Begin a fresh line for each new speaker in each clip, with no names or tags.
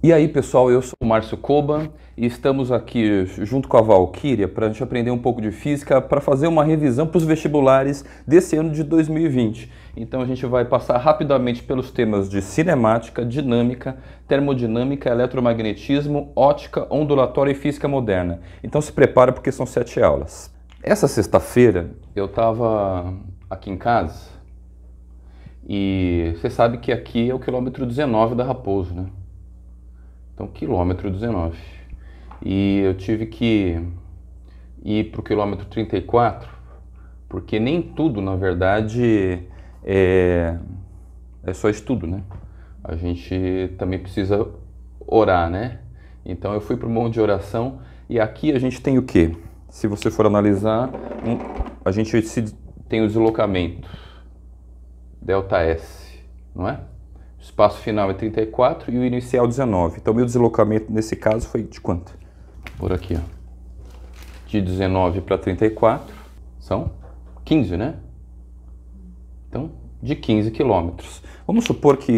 E aí, pessoal, eu sou o Márcio Coban e estamos aqui junto com a Valkyria para a gente aprender um pouco de física, para fazer uma revisão para os vestibulares desse ano de 2020. Então a gente vai passar rapidamente pelos temas de cinemática, dinâmica, termodinâmica, eletromagnetismo, ótica, ondulatória e física moderna. Então se prepara porque são sete aulas. Essa sexta-feira eu estava aqui em casa e você sabe que aqui é o quilômetro 19 da Raposo, né? Então, quilômetro 19. E eu tive que ir para o quilômetro 34, porque nem tudo, na verdade, é, é só estudo, né? A gente também precisa orar, né? Então, eu fui para o monte de oração e aqui a gente tem o quê? Se você for analisar, a gente tem o deslocamento, delta S, não é? espaço final é 34 e o inicial 19. Então, meu deslocamento nesse caso foi de quanto? Por aqui, ó. De 19 para 34 são 15, né? Então, de 15 quilômetros. Vamos supor que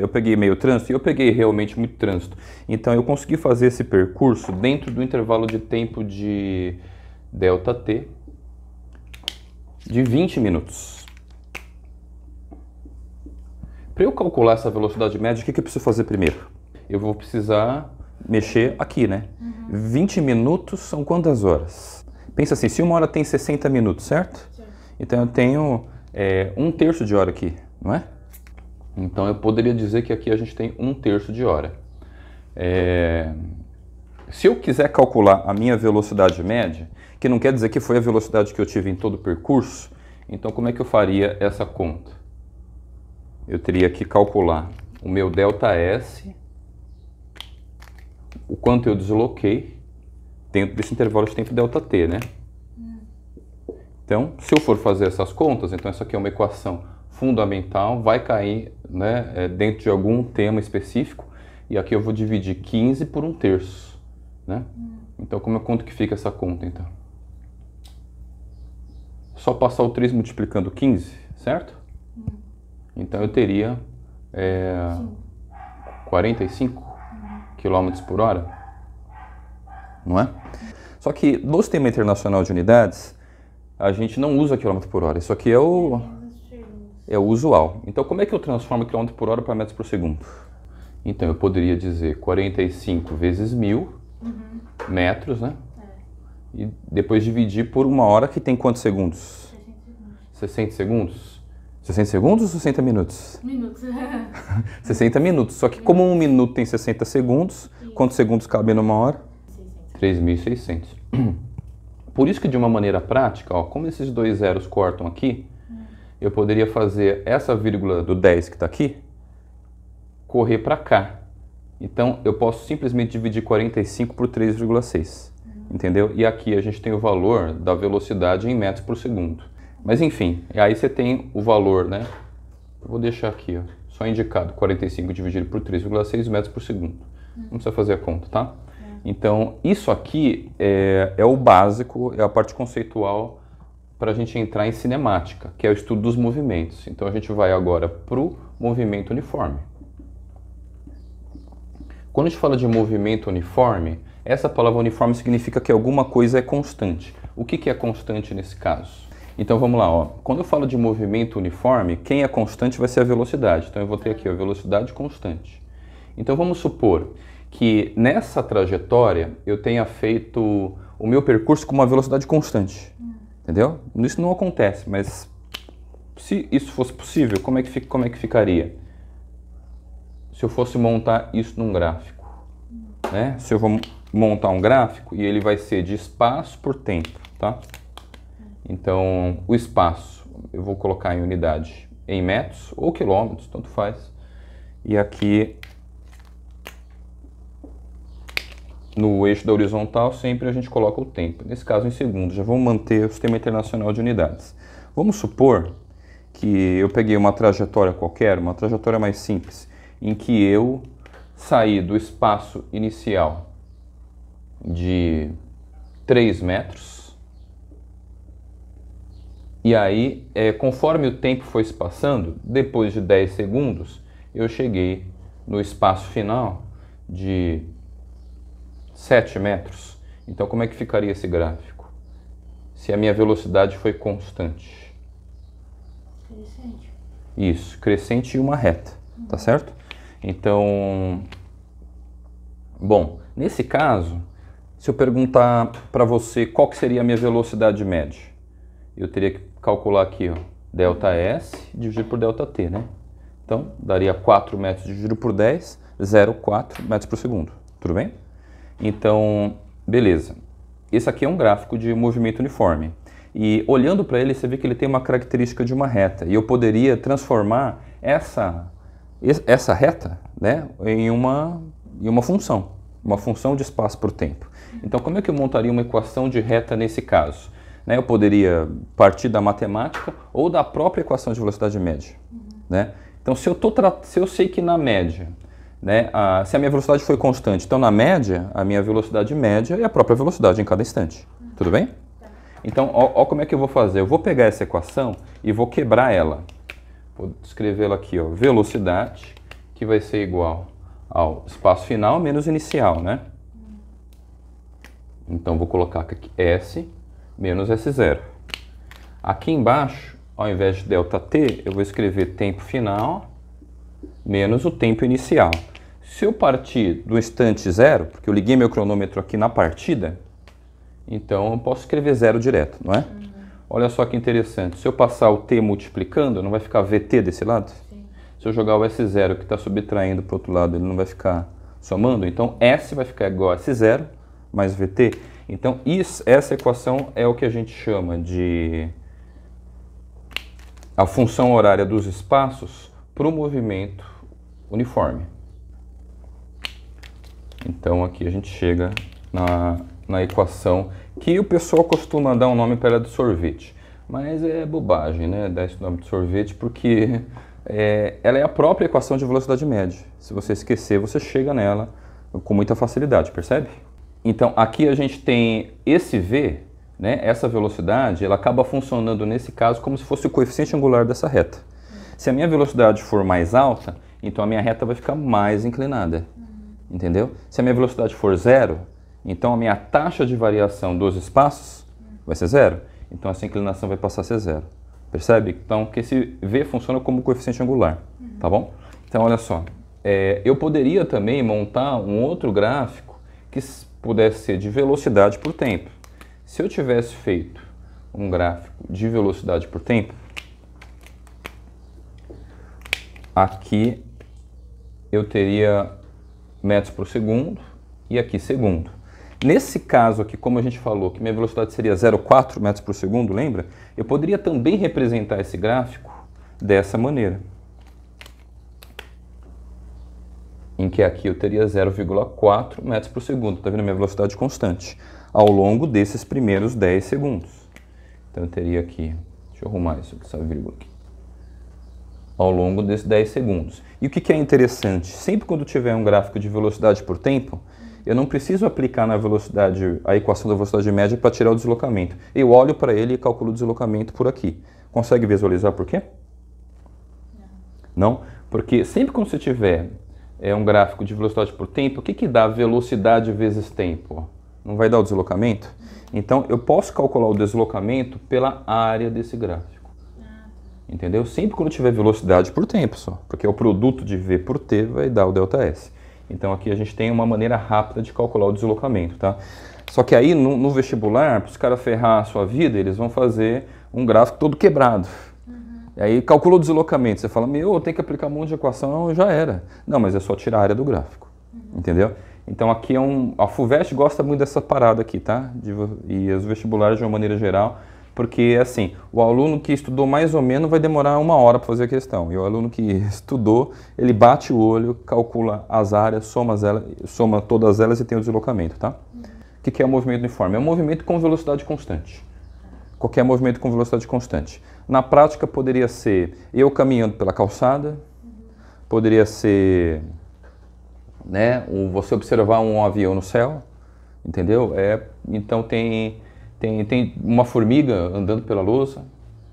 eu peguei meio trânsito e eu peguei realmente muito trânsito. Então, eu consegui fazer esse percurso dentro do intervalo de tempo de delta t de 20 minutos. Para eu calcular essa velocidade média, o que, que eu preciso fazer primeiro? Eu vou precisar mexer aqui, né? Uhum. 20 minutos são quantas horas? Pensa assim, se uma hora tem 60 minutos, certo? Sim. Então eu tenho é, um terço de hora aqui, não é? Então eu poderia dizer que aqui a gente tem um terço de hora. É... Se eu quiser calcular a minha velocidade média, que não quer dizer que foi a velocidade que eu tive em todo o percurso, então como é que eu faria essa conta? eu teria que calcular o meu delta S, o quanto eu desloquei dentro desse intervalo de tempo delta T, né? Então, se eu for fazer essas contas, então essa aqui é uma equação fundamental, vai cair né, é, dentro de algum tema específico, e aqui eu vou dividir 15 por um terço, né? Então, como é quanto que fica essa conta, então? Só passar o 3 multiplicando 15, certo? Então eu teria é, 45 km por hora, não é? Só que no sistema internacional de unidades, a gente não usa quilômetro por hora. Isso aqui é o, é, é o usual. Então, como é que eu transformo quilômetro por hora para metros por segundo? Então, eu poderia dizer 45 vezes mil uhum. metros, né? É. E depois dividir por uma hora que tem quantos segundos? 60 segundos. 60 segundos? 60 segundos ou 60 minutos? Minutos. 60 minutos. Só que como um minuto tem 60 segundos, quantos segundos cabem numa hora? 3.600. Por isso que de uma maneira prática, ó, como esses dois zeros cortam aqui, hum. eu poderia fazer essa vírgula do 10 que está aqui, correr para cá. Então, eu posso simplesmente dividir 45 por 3,6, hum. entendeu? E aqui a gente tem o valor da velocidade em metros por segundo. Mas enfim, aí você tem o valor, né? Eu vou deixar aqui, ó, só indicado, 45 dividido por 3,6 metros por segundo. Não precisa fazer a conta, tá? É. Então, isso aqui é, é o básico, é a parte conceitual para a gente entrar em cinemática, que é o estudo dos movimentos. Então, a gente vai agora para o movimento uniforme. Quando a gente fala de movimento uniforme, essa palavra uniforme significa que alguma coisa é constante. O que, que é constante nesse caso? Então vamos lá, ó. quando eu falo de movimento uniforme, quem é constante vai ser a velocidade. Então eu vou ter tá. aqui a velocidade constante. Então vamos supor que nessa trajetória eu tenha feito o meu percurso com uma velocidade constante. Entendeu? Isso não acontece, mas se isso fosse possível, como é que, fica, como é que ficaria? Se eu fosse montar isso num gráfico. Né? Se eu vou montar um gráfico e ele vai ser de espaço por tempo, tá? Então, o espaço eu vou colocar em unidade em metros ou quilômetros, tanto faz. E aqui no eixo da horizontal sempre a gente coloca o tempo. Nesse caso em segundos, já vou manter o sistema internacional de unidades. Vamos supor que eu peguei uma trajetória qualquer, uma trajetória mais simples, em que eu saí do espaço inicial de 3 metros e aí, é, conforme o tempo foi se passando, depois de 10 segundos, eu cheguei no espaço final de 7 metros. Então, como é que ficaria esse gráfico? Se a minha velocidade foi constante. Crescente. Isso, crescente e uma reta, tá uhum. tá certo? Então, bom, nesse caso, se eu perguntar para você qual que seria a minha velocidade média, eu teria que calcular aqui, ó, delta S dividido por delta T, né? Então, daria 4 metros dividido por 10, 0,4 metros por segundo, tudo bem? Então, beleza. Esse aqui é um gráfico de movimento uniforme. E olhando para ele, você vê que ele tem uma característica de uma reta. E eu poderia transformar essa, essa reta né, em, uma, em uma função, uma função de espaço por tempo. Então, como é que eu montaria uma equação de reta nesse caso? Né? Eu poderia partir da matemática ou da própria equação de velocidade média. Uhum. Né? Então, se eu, tô se eu sei que na média, né, a, se a minha velocidade foi constante, então na média, a minha velocidade média é a própria velocidade em cada instante. Uhum. Tudo bem? Então, olha como é que eu vou fazer. Eu vou pegar essa equação e vou quebrar ela. Vou escrevê-la aqui, ó, velocidade, que vai ser igual ao espaço final menos inicial, né? Então, vou colocar aqui S menos S0. Aqui embaixo, ao invés de ΔT, eu vou escrever tempo final menos o tempo inicial. Se eu partir do instante zero, porque eu liguei meu cronômetro aqui na partida, então eu posso escrever zero direto, não é? Uhum. Olha só que interessante. Se eu passar o T multiplicando, não vai ficar VT desse lado? Sim. Se eu jogar o S0 que está subtraindo para o outro lado, ele não vai ficar somando? Então S vai ficar igual a S0 mais VT. Então, isso, essa equação é o que a gente chama de a função horária dos espaços para o movimento uniforme. Então, aqui a gente chega na, na equação que o pessoal costuma dar um nome para ela de sorvete. Mas é bobagem, né? Dar esse nome de sorvete porque é, ela é a própria equação de velocidade média. Se você esquecer, você chega nela com muita facilidade, percebe? Então, aqui a gente tem esse V, né? essa velocidade, ela acaba funcionando nesse caso como se fosse o coeficiente angular dessa reta. Se a minha velocidade for mais alta, então a minha reta vai ficar mais inclinada, uhum. entendeu? Se a minha velocidade for zero, então a minha taxa de variação dos espaços uhum. vai ser zero, então essa inclinação vai passar a ser zero. Percebe? Então, que esse V funciona como coeficiente angular, tá bom? Então, olha só, é, eu poderia também montar um outro gráfico que pudesse ser de velocidade por tempo. Se eu tivesse feito um gráfico de velocidade por tempo, aqui eu teria metros por segundo e aqui segundo. Nesse caso aqui, como a gente falou que minha velocidade seria 0,4 metros por segundo, lembra? Eu poderia também representar esse gráfico dessa maneira. em que aqui eu teria 0,4 metros por segundo, está vendo a minha velocidade constante, ao longo desses primeiros 10 segundos. Então eu teria aqui, deixa eu arrumar isso, essa vírgula aqui, ao longo desses 10 segundos. E o que, que é interessante? Sempre quando tiver um gráfico de velocidade por tempo, eu não preciso aplicar na velocidade, a equação da velocidade média para tirar o deslocamento. Eu olho para ele e calculo o deslocamento por aqui. Consegue visualizar por quê? Não. não? Porque sempre quando você tiver é um gráfico de velocidade por tempo, o que, que dá velocidade vezes tempo? Não vai dar o deslocamento? Então, eu posso calcular o deslocamento pela área desse gráfico. Entendeu? Sempre quando tiver velocidade por tempo só, porque é o produto de V por T vai dar o delta S. Então, aqui a gente tem uma maneira rápida de calcular o deslocamento, tá? Só que aí, no, no vestibular, para os caras ferrar a sua vida, eles vão fazer um gráfico todo quebrado. Aí calcula o deslocamento, você fala, meu, eu tenho que aplicar um monte de equação, já era. Não, mas é só tirar a área do gráfico, uhum. entendeu? Então aqui é um... A FUVEST gosta muito dessa parada aqui, tá? De, e os vestibulares de uma maneira geral, porque assim, o aluno que estudou mais ou menos vai demorar uma hora para fazer a questão. E o aluno que estudou, ele bate o olho, calcula as áreas, soma, elas, soma todas elas e tem o deslocamento, tá? Uhum. O uhum. que, que é o movimento uniforme? É um movimento com velocidade constante. Qualquer movimento com velocidade constante. Na prática, poderia ser eu caminhando pela calçada, poderia ser né, você observar um avião no céu, entendeu? É, então tem, tem, tem uma formiga andando pela lousa,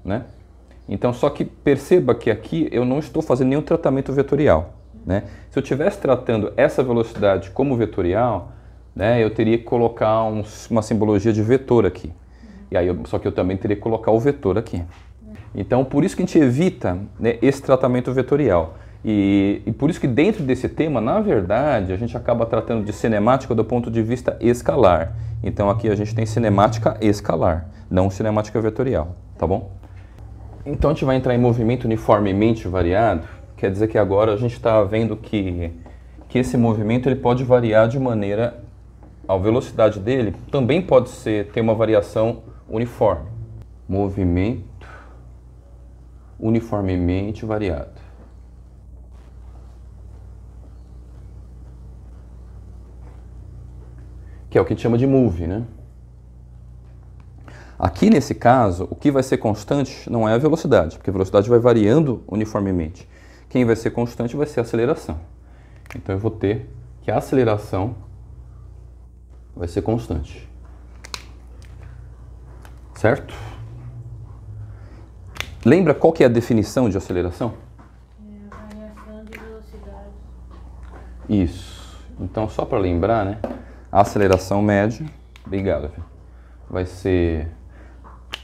né? Então, só que perceba que aqui eu não estou fazendo nenhum tratamento vetorial. Né? Se eu estivesse tratando essa velocidade como vetorial, né, eu teria que colocar um, uma simbologia de vetor aqui. E aí, eu, só que eu também teria que colocar o vetor aqui. Então, por isso que a gente evita né, esse tratamento vetorial. E, e, por isso que dentro desse tema, na verdade, a gente acaba tratando de cinemática do ponto de vista escalar. Então aqui a gente tem cinemática escalar, não cinemática vetorial, tá bom? Então a gente vai entrar em movimento uniformemente variado, quer dizer que agora a gente está vendo que, que esse movimento ele pode variar de maneira, a velocidade dele também pode ser, ter uma variação uniforme. Movimento uniformemente variado. Que é o que a gente chama de move, né? Aqui, nesse caso, o que vai ser constante não é a velocidade, porque a velocidade vai variando uniformemente. Quem vai ser constante vai ser a aceleração. Então, eu vou ter que a aceleração vai ser constante. Certo? Lembra qual que é a definição de aceleração? É a variação de velocidade. Isso. Então, só para lembrar, né? A aceleração média, obrigado, vai ser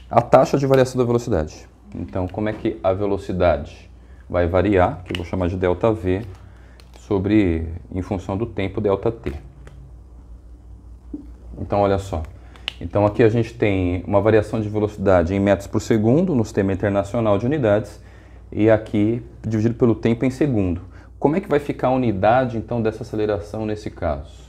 a taxa de variação da velocidade. Então, como é que a velocidade vai variar, que eu vou chamar de delta V, sobre, em função do tempo, delta T. Então, olha só. Então aqui a gente tem uma variação de velocidade em metros por segundo no sistema internacional de unidades e aqui dividido pelo tempo em segundo. Como é que vai ficar a unidade então dessa aceleração nesse caso?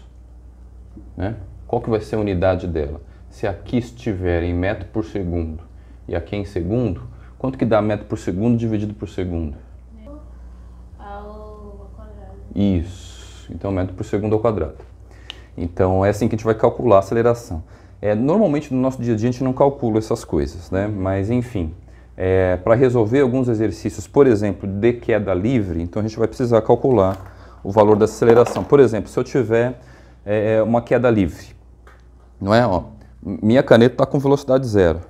Né? Qual que vai ser a unidade dela? Se aqui estiver em metro por segundo e aqui em segundo, quanto que dá metro por segundo dividido por segundo? Isso. Então metro por segundo ao quadrado. Então é assim que a gente vai calcular a aceleração. É, normalmente no nosso dia a dia a gente não calcula essas coisas, né? Mas enfim, é, para resolver alguns exercícios, por exemplo, de queda livre, então a gente vai precisar calcular o valor da aceleração. Por exemplo, se eu tiver é, é uma queda livre, não é? Ó, minha caneta está com velocidade zero.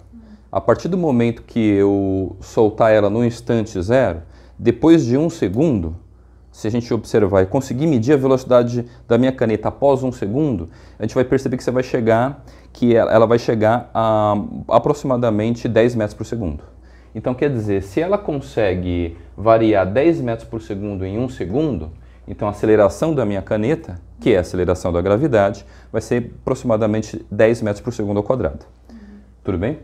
A partir do momento que eu soltar ela no instante zero, depois de um segundo, se a gente observar e conseguir medir a velocidade da minha caneta após um segundo, a gente vai perceber que você vai chegar que ela vai chegar a aproximadamente 10 metros por segundo. Então, quer dizer, se ela consegue variar 10 metros por segundo em um segundo, então a aceleração da minha caneta, que é a aceleração da gravidade, vai ser aproximadamente 10 metros por segundo ao quadrado. Uhum. Tudo bem?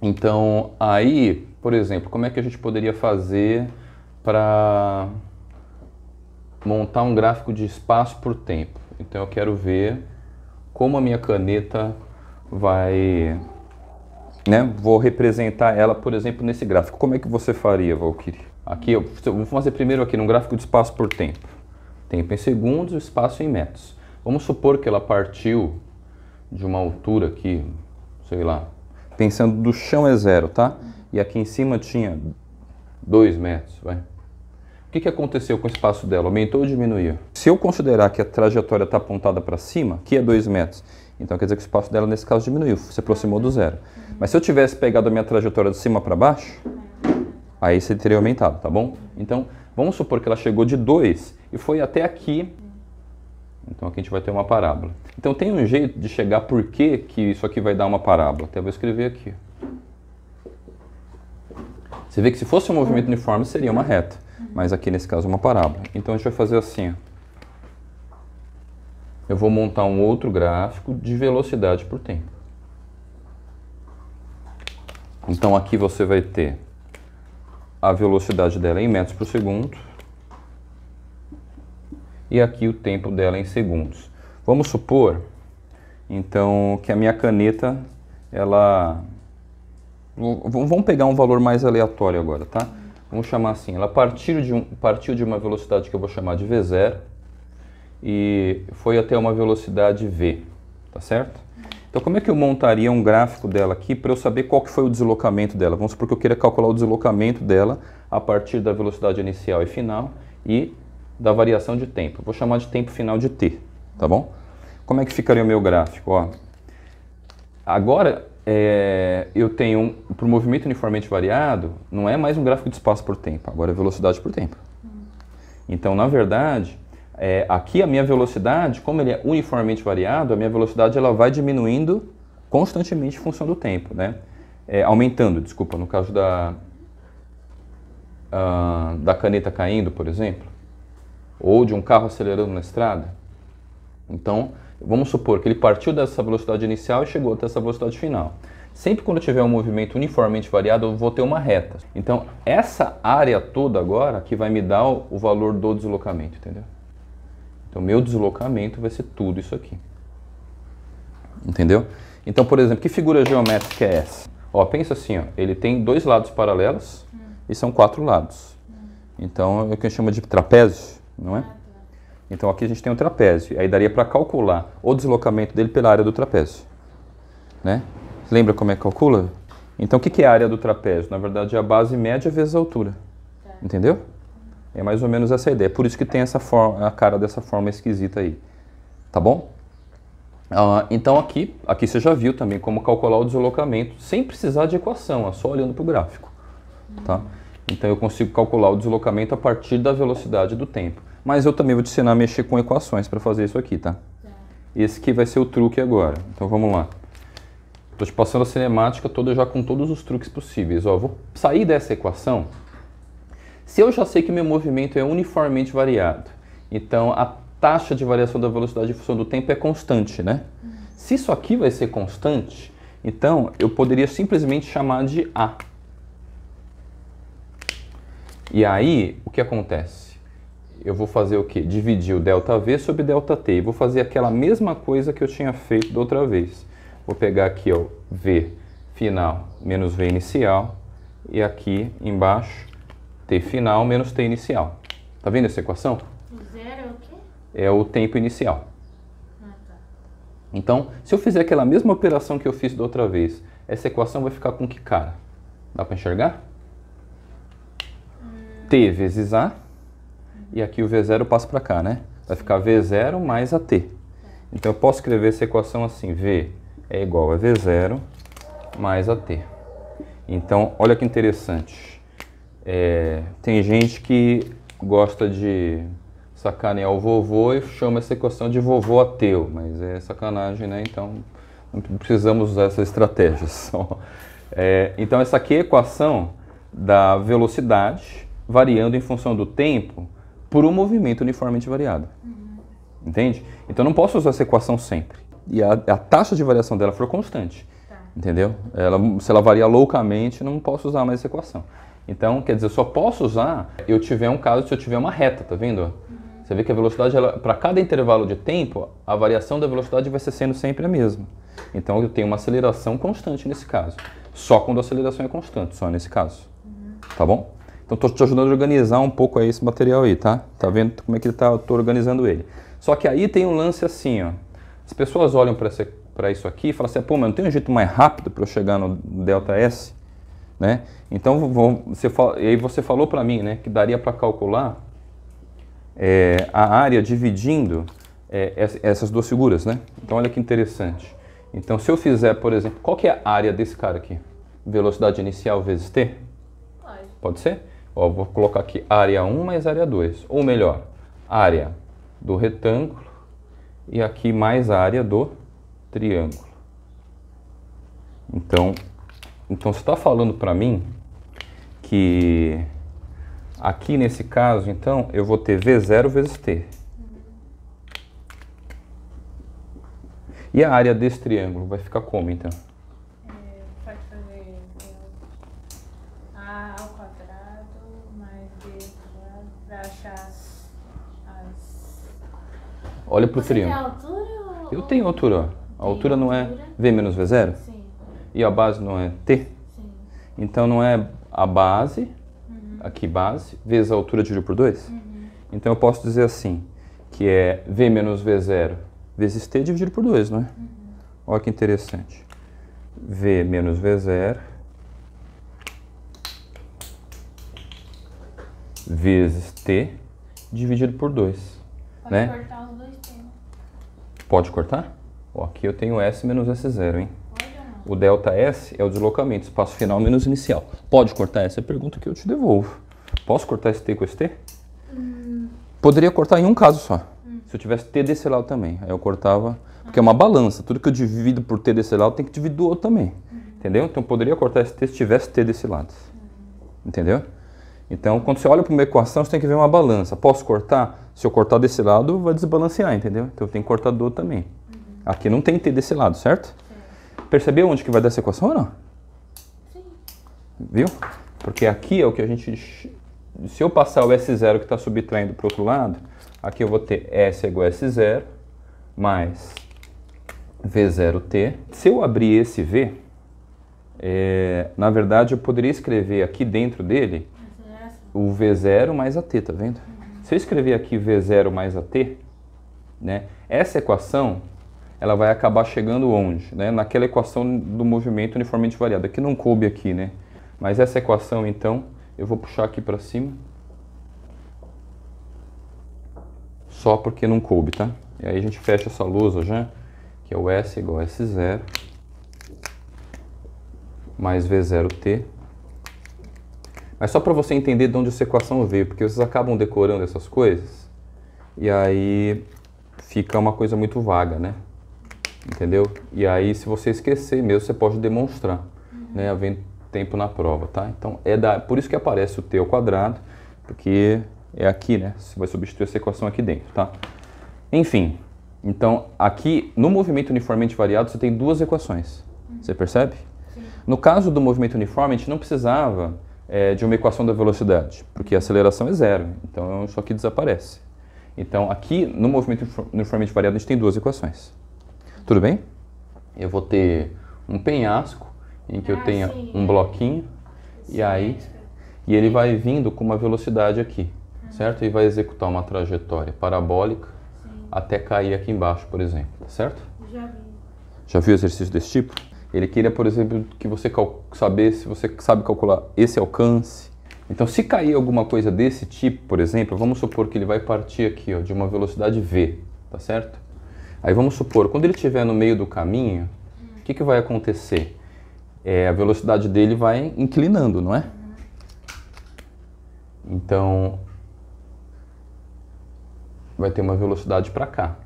Então, aí, por exemplo, como é que a gente poderia fazer para montar um gráfico de espaço por tempo? Então, eu quero ver como a minha caneta vai. Né? Vou representar ela, por exemplo, nesse gráfico. Como é que você faria, Valkyrie? Aqui, eu vou fazer primeiro aqui num gráfico de espaço por tempo. Tempo em segundos, espaço em metros. Vamos supor que ela partiu de uma altura aqui, sei lá, pensando do chão é zero, tá? E aqui em cima tinha 2 metros, vai que, que aconteceu com o espaço dela? Aumentou ou diminuiu? Se eu considerar que a trajetória está apontada para cima, que é 2 metros, então quer dizer que o espaço dela nesse caso diminuiu, se aproximou do zero. Mas se eu tivesse pegado a minha trajetória de cima para baixo, aí você teria aumentado, tá bom? Então vamos supor que ela chegou de 2 e foi até aqui. Então aqui a gente vai ter uma parábola. Então tem um jeito de chegar por que, que isso aqui vai dar uma parábola. Até então, vou escrever aqui. Você vê que se fosse um movimento uniforme seria uma reta mas aqui nesse caso é uma parábola. Então a gente vai fazer assim. Eu vou montar um outro gráfico de velocidade por tempo. Então aqui você vai ter a velocidade dela em metros por segundo e aqui o tempo dela em segundos. Vamos supor, então, que a minha caneta, ela... Vamos pegar um valor mais aleatório agora, tá? vamos chamar assim, ela partiu de, um, partiu de uma velocidade que eu vou chamar de V0 e foi até uma velocidade V, tá certo? Então como é que eu montaria um gráfico dela aqui para eu saber qual que foi o deslocamento dela? Vamos supor que eu queira calcular o deslocamento dela a partir da velocidade inicial e final e da variação de tempo. Vou chamar de tempo final de t, tá bom? Como é que ficaria o meu gráfico? Ó, agora é, eu tenho, um, para o movimento uniformemente variado, não é mais um gráfico de espaço por tempo, agora é velocidade por tempo. Então, na verdade, é, aqui a minha velocidade, como ele é uniformemente variado, a minha velocidade ela vai diminuindo constantemente em função do tempo, né? É, aumentando, desculpa, no caso da, uh, da caneta caindo, por exemplo, ou de um carro acelerando na estrada. Então, Vamos supor que ele partiu dessa velocidade inicial e chegou até essa velocidade final. Sempre quando eu tiver um movimento uniformemente variado, eu vou ter uma reta. Então, essa área toda agora que vai me dar o valor do deslocamento, entendeu? Então, meu deslocamento vai ser tudo isso aqui. Entendeu? Então, por exemplo, que figura geométrica é essa? Ó, pensa assim, ó, ele tem dois lados paralelos hum. e são quatro lados. Hum. Então, é o que a gente chama de trapézio, não é? Então aqui a gente tem um trapézio, aí daria para calcular o deslocamento dele pela área do trapézio. Né? Lembra como é que calcula? Então o que, é a área do trapézio? Na verdade é a base média vezes a altura. Tá. Entendeu? É mais ou menos essa ideia. Por isso que tem essa forma, a cara dessa forma esquisita aí. Tá bom? Ah, então aqui, aqui você já viu também como calcular o deslocamento sem precisar de equação, é só olhando para o gráfico. Tá? Hum. Então eu consigo calcular o deslocamento a partir da velocidade do tempo. Mas eu também vou te ensinar a mexer com equações para fazer isso aqui, tá? tá? Esse aqui vai ser o truque agora. Então vamos lá. Estou te passando a cinemática toda já com todos os truques possíveis. Ó, vou sair dessa equação. Se eu já sei que meu movimento é uniformemente variado, então a taxa de variação da velocidade em função do tempo é constante, né? Uhum. Se isso aqui vai ser constante, então eu poderia simplesmente chamar de A. E aí, o que acontece? eu vou fazer o quê? Dividir o ΔV sobre ΔT. E vou fazer aquela mesma coisa que eu tinha feito da outra vez. Vou pegar aqui, ó, V final menos V inicial. E aqui embaixo, T final menos T inicial. Tá vendo essa equação? zero é o quê? É o tempo inicial. Ah, tá. Então, se eu fizer aquela mesma operação que eu fiz da outra vez, essa equação vai ficar com que cara? Dá para enxergar? Hum. T vezes A e aqui o V0 passa para cá, né? Vai ficar V0 mais AT. Então eu posso escrever essa equação assim, V é igual a V0 mais AT. Então, olha que interessante. É, tem gente que gosta de sacanear né, o vovô e chama essa equação de vovô ateu, mas é sacanagem, né? Então, não precisamos usar essas estratégias. É, então, essa aqui é a equação da velocidade variando em função do tempo por um movimento uniformemente variado. Uhum. Entende? Então não posso usar essa equação sempre. E a, a taxa de variação dela for constante. Tá. Entendeu? Ela, se ela varia loucamente, não posso usar mais essa equação. Então, quer dizer, eu só posso usar eu tiver um caso, se eu tiver uma reta, tá vendo? Uhum. Você vê que a velocidade, para cada intervalo de tempo, a variação da velocidade vai ser sendo sempre a mesma. Então eu tenho uma aceleração constante nesse caso. Só quando a aceleração é constante, só nesse caso. Uhum. Tá bom? Então estou te ajudando a organizar um pouco aí esse material aí, tá? Tá vendo como é que ele tá, eu tô organizando ele. Só que aí tem um lance assim, ó. As pessoas olham para isso aqui e falam assim, ah, pô, mas não tem um jeito mais rápido para eu chegar no delta S? Né? Então, vou, você fala, e aí você falou para mim, né, que daria para calcular é, a área dividindo é, essas duas figuras, né? Então, olha que interessante. Então, se eu fizer, por exemplo, qual que é a área desse cara aqui? Velocidade inicial vezes t? Pode. Pode ser? Ó, vou colocar aqui área 1 mais área 2, ou melhor, área do retângulo e aqui mais área do triângulo. Então, então você está falando para mim que aqui nesse caso, então, eu vou ter V0 vezes T. E a área desse triângulo vai ficar como, então? Olha pro Você triângulo. Tem altura? Eu tenho altura. A altura não é V menos V0? Sim. E a base não é T? Sim. Então não é a base, uhum. aqui base, vezes a altura dividido por 2? Uhum. Então eu posso dizer assim, que é V menos V0 vezes T dividido por 2, não é? Uhum. Olha que interessante. V menos V0 vezes T dividido por 2. Pode né? cortar os dois Pode cortar? Ó, aqui eu tenho S menos S0, hein? O delta S é o deslocamento, espaço final menos inicial. Pode cortar essa pergunta que eu te devolvo. Posso cortar esse T com esse T? Hum. Poderia cortar em um caso só. Hum. Se eu tivesse T desse lado também. Aí eu cortava, porque é uma balança. Tudo que eu divido por T desse lado tem que dividir do outro também. Hum. Entendeu? Então poderia cortar esse T se tivesse T desse lado. Hum. Entendeu? Então, quando você olha para uma equação, você tem que ver uma balança. Posso cortar? Se eu cortar desse lado, vai desbalancear, entendeu? Então, eu tenho que cortar do outro também. Uhum. Aqui não tem T desse lado, certo? Sim. Percebeu onde que vai dar essa equação ou não? Sim. Viu? Porque aqui é o que a gente... Se eu passar o S0 que está subtraindo para o outro lado, aqui eu vou ter S é igual a S0 mais V0T. Se eu abrir esse V, é, na verdade, eu poderia escrever aqui dentro dele o V0 mais AT, tá vendo? Se eu escrever aqui V0 mais AT, né, essa equação ela vai acabar chegando onde? Né? Naquela equação do movimento uniformemente variado, que não coube aqui, né? Mas essa equação, então, eu vou puxar aqui para cima, só porque não coube, tá? E aí a gente fecha essa lousa já, que é o S igual a S0 mais V0T mas só para você entender de onde essa equação veio, porque vocês acabam decorando essas coisas e aí fica uma coisa muito vaga, né? Entendeu? E aí, se você esquecer mesmo, você pode demonstrar, uhum. né? Havendo tempo na prova, tá? Então, é da, por isso que aparece o t ao quadrado, porque é aqui, né? Você vai substituir essa equação aqui dentro, tá? Enfim, então, aqui, no movimento uniformemente variado, você tem duas equações. Uhum. Você percebe? Sim. No caso do movimento uniforme, a gente não precisava é, de uma equação da velocidade, porque a aceleração é zero, então isso é aqui desaparece. Então, aqui no movimento uniformemente variado, a gente tem duas equações. Tudo bem? Eu vou ter um penhasco, em que ah, eu tenha sim. um é. bloquinho, e aí e ele vai vindo com uma velocidade aqui, ah. certo? E vai executar uma trajetória parabólica sim. até cair aqui embaixo, por exemplo, tá certo? Já vi. Já viu exercício desse tipo? Ele queria, por exemplo, que você saber se você sabe calcular esse alcance. Então, se cair alguma coisa desse tipo, por exemplo, vamos supor que ele vai partir aqui ó, de uma velocidade v, tá certo? Aí vamos supor, quando ele estiver no meio do caminho, o que, que vai acontecer? É, a velocidade dele vai inclinando, não é? Então, vai ter uma velocidade para cá.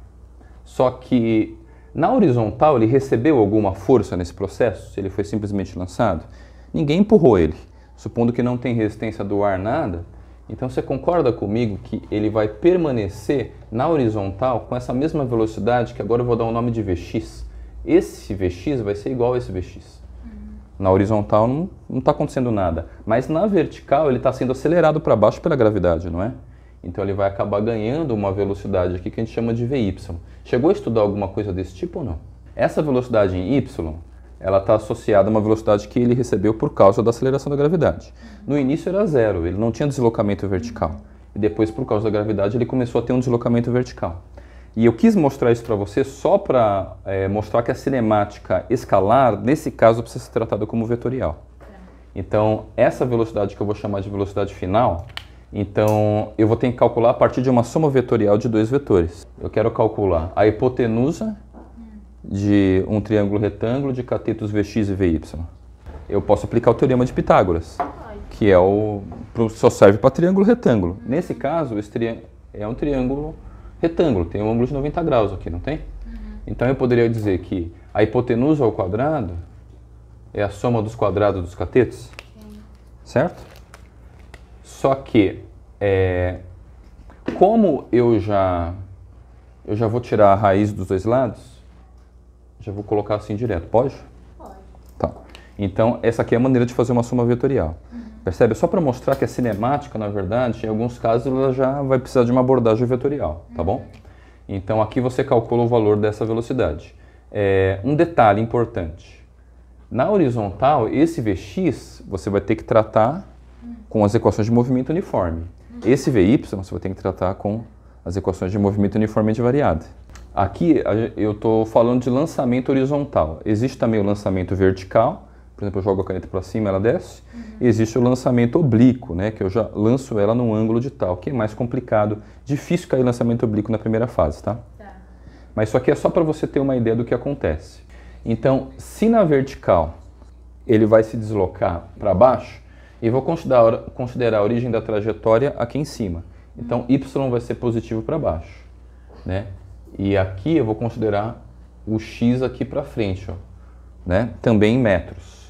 Só que na horizontal, ele recebeu alguma força nesse processo? Se ele foi simplesmente lançado? Ninguém empurrou ele. Supondo que não tem resistência do ar, nada. Então você concorda comigo que ele vai permanecer na horizontal com essa mesma velocidade que agora eu vou dar o um nome de Vx. Esse Vx vai ser igual a esse Vx. Uhum. Na horizontal não está acontecendo nada, mas na vertical ele está sendo acelerado para baixo pela gravidade, não é? Então ele vai acabar ganhando uma velocidade aqui que a gente chama de VY. Chegou a estudar alguma coisa desse tipo ou não? Essa velocidade em Y, ela está associada a uma velocidade que ele recebeu por causa da aceleração da gravidade. No início era zero, ele não tinha deslocamento vertical. E depois, por causa da gravidade, ele começou a ter um deslocamento vertical. E eu quis mostrar isso para você só para é, mostrar que a cinemática escalar, nesse caso, precisa ser tratada como vetorial. Tá. Então, essa velocidade que eu vou chamar de velocidade final, então, eu vou ter que calcular a partir de uma soma vetorial de dois vetores. Eu quero calcular a hipotenusa de um triângulo retângulo de catetos Vx e Vy. Eu posso aplicar o teorema de Pitágoras, que é o só serve para triângulo retângulo. Nesse caso, é um triângulo retângulo, tem um ângulo de 90 graus aqui, não tem? Uhum. Então, eu poderia dizer que a hipotenusa ao quadrado é a soma dos quadrados dos catetos, certo? Só que, é, como eu já, eu já vou tirar a raiz dos dois lados, já vou colocar assim direto, pode? Pode. Tá. Então, essa aqui é a maneira de fazer uma soma vetorial. Uhum. Percebe? Só para mostrar que a é cinemática, na verdade, em alguns casos, ela já vai precisar de uma abordagem vetorial, tá bom? Uhum. Então, aqui você calcula o valor dessa velocidade. É, um detalhe importante. Na horizontal, esse Vx, você vai ter que tratar com as equações de movimento uniforme. Uhum. Esse VY você vai ter que tratar com as equações de movimento uniformemente variada. Aqui eu estou falando de lançamento horizontal. Existe também o lançamento vertical, por exemplo, eu jogo a caneta para cima, ela desce. Uhum. Existe o lançamento oblíquo, né, que eu já lanço ela num ângulo de tal, que é mais complicado, difícil cair lançamento oblíquo na primeira fase, tá? tá. Mas isso aqui é só para você ter uma ideia do que acontece. Então, se na vertical ele vai se deslocar para baixo, e vou considerar, considerar a origem da trajetória aqui em cima. Então, hum. y vai ser positivo para baixo, né? E aqui eu vou considerar o x aqui para frente, ó, né? Também em metros.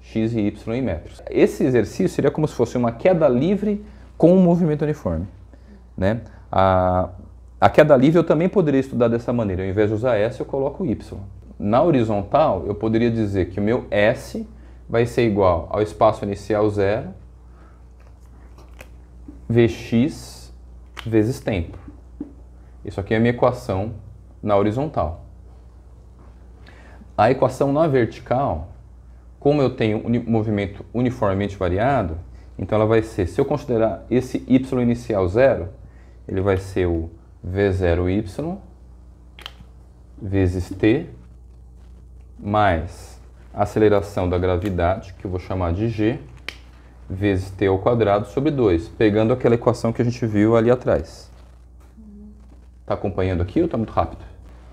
x e y em metros. Esse exercício seria como se fosse uma queda livre com um movimento uniforme, né? A, a queda livre eu também poderia estudar dessa maneira. Ao invés de usar S, eu coloco Y. Na horizontal, eu poderia dizer que o meu S vai ser igual ao espaço inicial zero Vx vezes tempo. Isso aqui é a minha equação na horizontal. A equação na vertical, como eu tenho um movimento uniformemente variado, então ela vai ser, se eu considerar esse y inicial zero, ele vai ser o v0y vezes t mais aceleração da gravidade, que eu vou chamar de g, vezes t ao quadrado sobre 2, pegando aquela equação que a gente viu ali atrás. Está acompanhando aqui ou está muito rápido?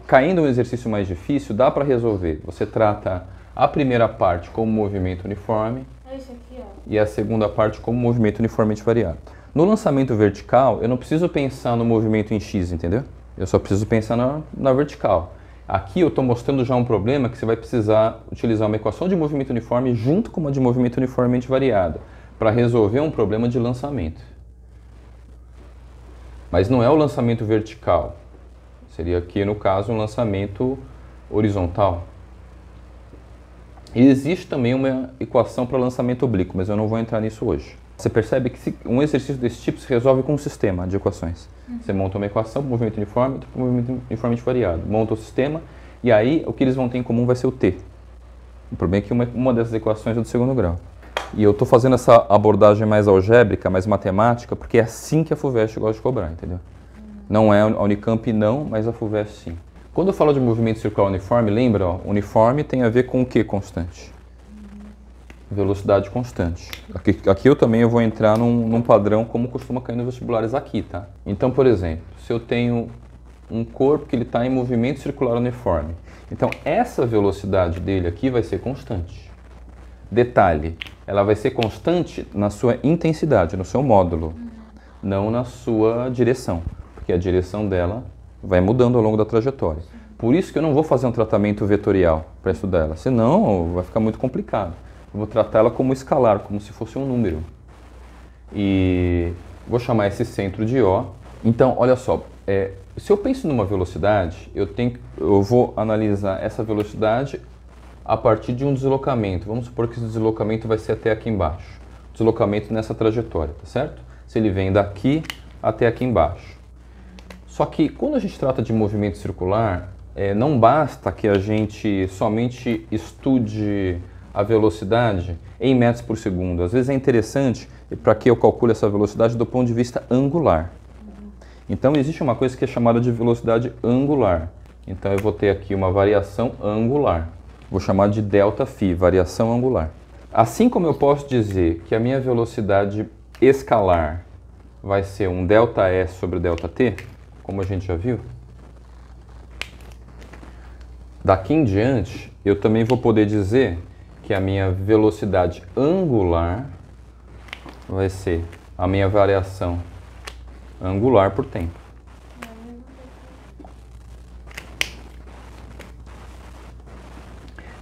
Caindo um exercício mais difícil, dá para resolver. Você trata a primeira parte como movimento uniforme é aqui, e a segunda parte como movimento uniformemente variado. No lançamento vertical, eu não preciso pensar no movimento em x, entendeu? Eu só preciso pensar na, na vertical. Aqui eu estou mostrando já um problema que você vai precisar utilizar uma equação de movimento uniforme junto com uma de movimento uniformemente variado para resolver um problema de lançamento. Mas não é o lançamento vertical. Seria aqui, no caso, um lançamento horizontal. existe também uma equação para lançamento oblíquo, mas eu não vou entrar nisso hoje. Você percebe que um exercício desse tipo se resolve com um sistema de equações. Uhum. Você monta uma equação para movimento uniforme e movimento uniformemente variado. Monta o sistema e aí o que eles vão ter em comum vai ser o T. O problema é que uma, uma dessas equações é do segundo grau. E eu estou fazendo essa abordagem mais algébrica, mais matemática, porque é assim que a FUVEST gosta de cobrar, entendeu? Uhum. Não é a Unicamp não, mas a FUVEST sim. Quando eu falo de movimento circular uniforme, lembra, ó, uniforme tem a ver com o que constante? velocidade constante. Aqui, aqui eu também eu vou entrar num, num, padrão como costuma cair nos vestibulares aqui, tá? Então, por exemplo, se eu tenho um corpo que ele está em movimento circular uniforme, então essa velocidade dele aqui vai ser constante. Detalhe, ela vai ser constante na sua intensidade, no seu módulo, não na sua direção, porque a direção dela vai mudando ao longo da trajetória. Por isso que eu não vou fazer um tratamento vetorial para estudar ela, senão vai ficar muito complicado vou tratar ela como escalar, como se fosse um número. E vou chamar esse centro de O. Então, olha só, é, se eu penso numa velocidade, eu, tenho, eu vou analisar essa velocidade a partir de um deslocamento. Vamos supor que esse deslocamento vai ser até aqui embaixo. Deslocamento nessa trajetória, tá certo? Se ele vem daqui até aqui embaixo. Só que quando a gente trata de movimento circular, é, não basta que a gente somente estude a velocidade em metros por segundo. Às vezes é interessante para que eu calcule essa velocidade do ponto de vista angular. Então existe uma coisa que é chamada de velocidade angular. Então eu vou ter aqui uma variação angular. Vou chamar de delta φ, variação angular. Assim como eu posso dizer que a minha velocidade escalar vai ser um delta S sobre delta T, como a gente já viu, daqui em diante eu também vou poder dizer que a minha velocidade angular vai ser a minha variação angular por tempo.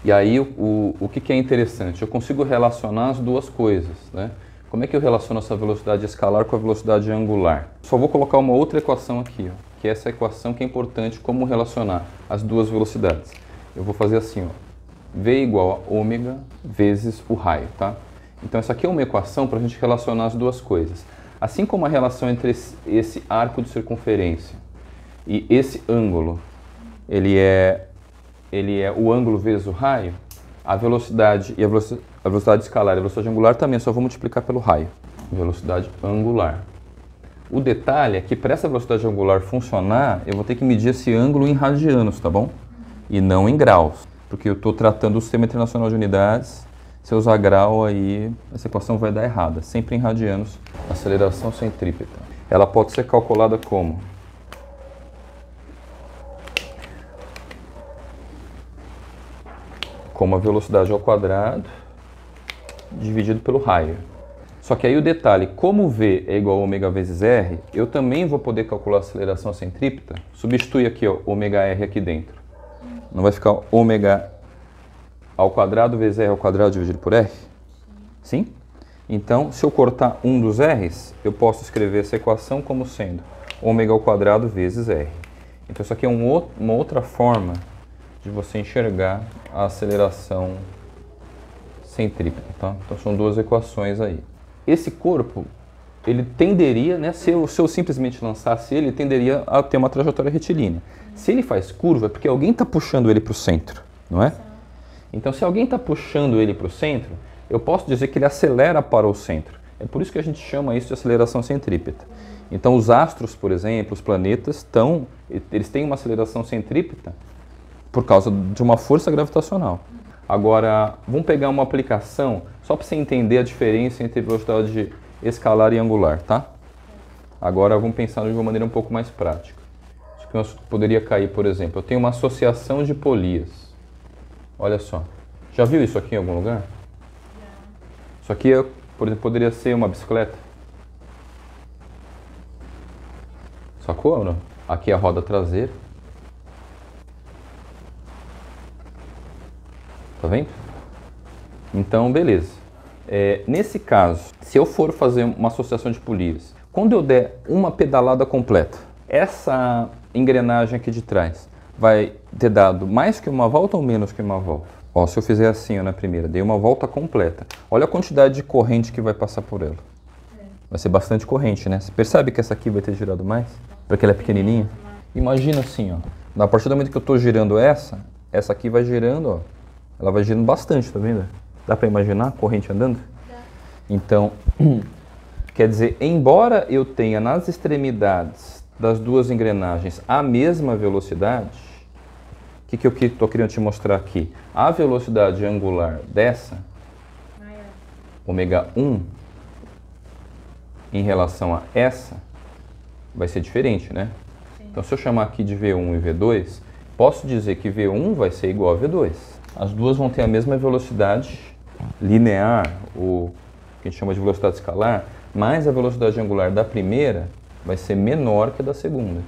E aí o, o, o que, que, é interessante? Eu consigo relacionar as duas coisas. Né? Como é que eu relaciono essa velocidade escalar com a velocidade angular? Só vou colocar uma outra equação aqui, ó, que é essa equação que é importante como relacionar as duas velocidades. Eu vou fazer assim, ó, V igual a ômega vezes o raio, tá? Então essa aqui é uma equação para a gente relacionar as duas coisas. Assim como a relação entre esse arco de circunferência e esse ângulo, ele é, ele é o ângulo vezes o raio, a velocidade e a, a velocidade escalar e a velocidade angular também, só vou multiplicar pelo raio. Velocidade angular. O detalhe é que para essa velocidade angular funcionar, eu vou ter que medir esse ângulo em radianos, tá bom? E não em graus porque eu estou tratando o sistema internacional de unidades, se eu usar grau aí, essa equação vai dar errada, sempre em radianos, aceleração centrípeta. Ela pode ser calculada como como a velocidade ao quadrado dividido pelo raio. Só que aí o detalhe, como V é igual a ômega vezes R, eu também vou poder calcular a aceleração centrípeta, substitui aqui ó, ômega R aqui dentro. Não vai ficar ômega ao quadrado vezes r ao quadrado dividido por r? Sim? Então, se eu cortar um dos r's, eu posso escrever essa equação como sendo ômega ao quadrado vezes r. Então, isso aqui é um outro, uma outra forma de você enxergar a aceleração centrípeta, tá? Então, são duas equações aí. Esse corpo, ele tenderia, né, se eu, se eu simplesmente lançasse ele, ele tenderia a ter uma trajetória retilínea. Se ele faz curva, é porque alguém está puxando ele para o centro, não é? Então, se alguém está puxando ele para o centro, eu posso dizer que ele acelera para o centro. É por isso que a gente chama isso de aceleração centrípeta. Então, os astros, por exemplo, os planetas, estão, eles têm uma aceleração centrípeta por causa de uma força gravitacional. Agora, vamos pegar uma aplicação só para você entender a diferença entre velocidade escalar e angular, tá? Agora, vamos pensar de uma maneira um pouco mais prática que nós poderia cair, por exemplo, eu tenho uma associação de polias. Olha só. Já viu isso aqui em algum lugar? Isso aqui, é, por exemplo, poderia ser uma bicicleta. Sacou ou não? Aqui é a roda traseira. Tá vendo? Então, beleza. É, nesse caso, se eu for fazer uma associação de polias, quando eu der uma pedalada completa, essa engrenagem aqui de trás vai ter dado mais que uma volta ou menos que uma volta? Ó, se eu fizer assim ó, na primeira, dei uma volta completa. Olha a quantidade de corrente que vai passar por ela. Vai ser bastante corrente, né? Você percebe que essa aqui vai ter girado mais? Porque ela é pequenininha? Imagina assim, ó. A partir do momento que eu estou girando essa, essa aqui vai girando, ó. Ela vai girando bastante, tá vendo? Dá para imaginar a corrente andando? Dá. Então, quer dizer, embora eu tenha nas extremidades das duas engrenagens à mesma velocidade, o que, que eu estou querendo te mostrar aqui? A velocidade angular dessa, ômega 1, em relação a essa, vai ser diferente, né? Sim. Então, se eu chamar aqui de V1 e V2, posso dizer que V1 vai ser igual a V2. As duas vão ter a mesma velocidade linear, o que a gente chama de velocidade escalar, mais a velocidade angular da primeira vai ser menor que a da segunda.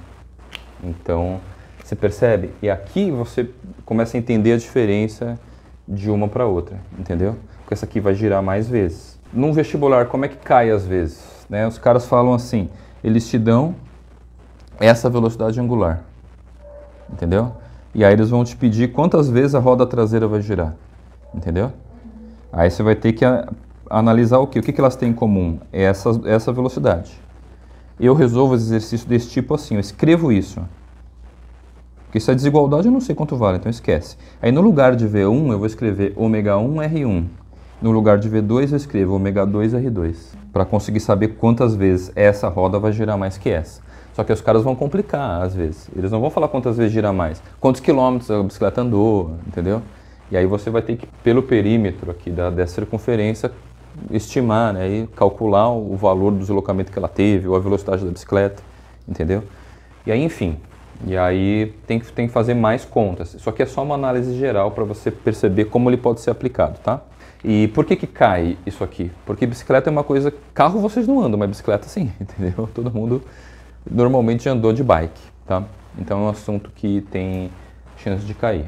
Então, você percebe? E aqui você começa a entender a diferença de uma para outra, entendeu? Porque essa aqui vai girar mais vezes. Num vestibular, como é que cai às vezes? Né? Os caras falam assim, eles te dão essa velocidade angular, entendeu? E aí eles vão te pedir quantas vezes a roda traseira vai girar, entendeu? Aí você vai ter que analisar o que, o que, que elas têm em comum? É essa, essa velocidade eu resolvo os exercícios desse tipo assim, eu escrevo isso. Porque se é desigualdade, eu não sei quanto vale, então esquece. Aí no lugar de V1, eu vou escrever ômega 1 R1. No lugar de V2, eu escrevo ômega 2 R2. Para conseguir saber quantas vezes essa roda vai girar mais que essa. Só que os caras vão complicar, às vezes. Eles não vão falar quantas vezes gira mais. Quantos quilômetros a bicicleta andou, entendeu? E aí você vai ter que, pelo perímetro aqui da, dessa circunferência, estimar, né, e calcular o valor do deslocamento que ela teve, ou a velocidade da bicicleta, entendeu? E aí, enfim, e aí tem que, tem que fazer mais contas. Só que é só uma análise geral para você perceber como ele pode ser aplicado, tá? E por que que cai isso aqui? Porque bicicleta é uma coisa... Carro vocês não andam, mas bicicleta sim, entendeu? Todo mundo normalmente andou de bike, tá? Então é um assunto que tem chance de cair.